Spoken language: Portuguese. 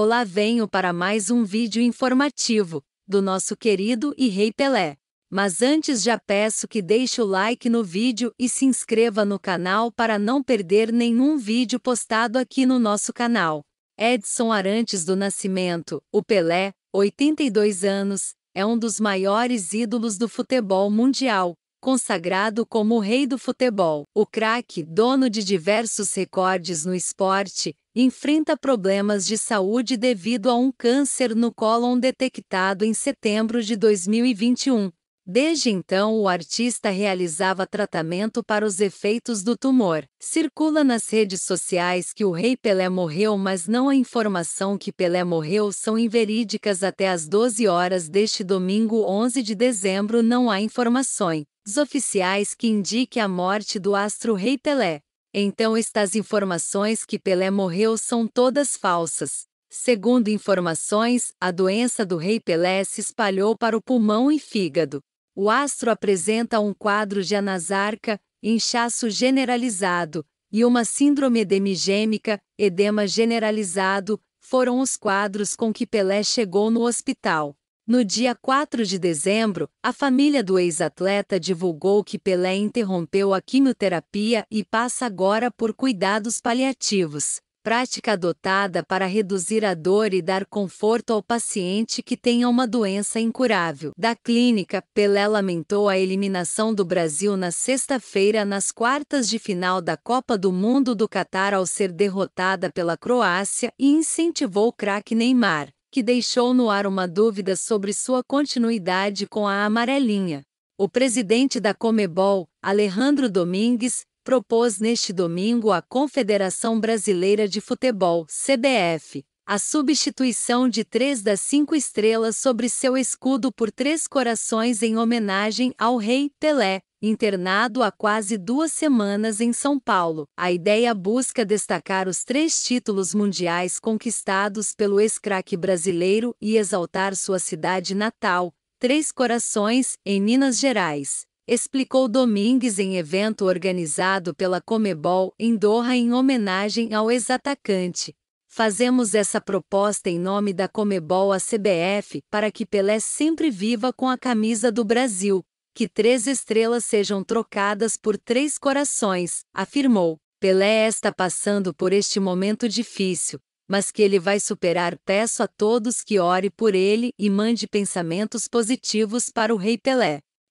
Olá, venho para mais um vídeo informativo do nosso querido e rei Pelé. Mas antes já peço que deixe o like no vídeo e se inscreva no canal para não perder nenhum vídeo postado aqui no nosso canal. Edson Arantes do Nascimento, o Pelé, 82 anos, é um dos maiores ídolos do futebol mundial, consagrado como o rei do futebol. O craque, dono de diversos recordes no esporte, enfrenta problemas de saúde devido a um câncer no cólon detectado em setembro de 2021. Desde então, o artista realizava tratamento para os efeitos do tumor. Circula nas redes sociais que o rei Pelé morreu, mas não a informação que Pelé morreu são inverídicas até às 12 horas deste domingo 11 de dezembro não há informações oficiais que indiquem a morte do astro rei Pelé. Então estas informações que Pelé morreu são todas falsas. Segundo informações, a doença do rei Pelé se espalhou para o pulmão e fígado o astro apresenta um quadro de anasarca, inchaço generalizado, e uma síndrome edemigêmica, edema generalizado, foram os quadros com que Pelé chegou no hospital. No dia 4 de dezembro, a família do ex-atleta divulgou que Pelé interrompeu a quimioterapia e passa agora por cuidados paliativos prática adotada para reduzir a dor e dar conforto ao paciente que tenha uma doença incurável. Da clínica, Pelé lamentou a eliminação do Brasil na sexta-feira nas quartas de final da Copa do Mundo do Catar ao ser derrotada pela Croácia e incentivou o craque Neymar, que deixou no ar uma dúvida sobre sua continuidade com a amarelinha. O presidente da Comebol, Alejandro Domingues, propôs neste domingo à Confederação Brasileira de Futebol, CBF, a substituição de três das cinco estrelas sobre seu escudo por três corações em homenagem ao rei Pelé, internado há quase duas semanas em São Paulo. A ideia busca destacar os três títulos mundiais conquistados pelo ex-craque brasileiro e exaltar sua cidade natal, Três Corações, em Minas Gerais explicou Domingues em evento organizado pela Comebol em Doha em homenagem ao ex-atacante. Fazemos essa proposta em nome da Comebol à CBF para que Pelé sempre viva com a camisa do Brasil, que três estrelas sejam trocadas por três corações, afirmou. Pelé está passando por este momento difícil, mas que ele vai superar. Peço a todos que ore por ele e mande pensamentos positivos para o Rei Pelé.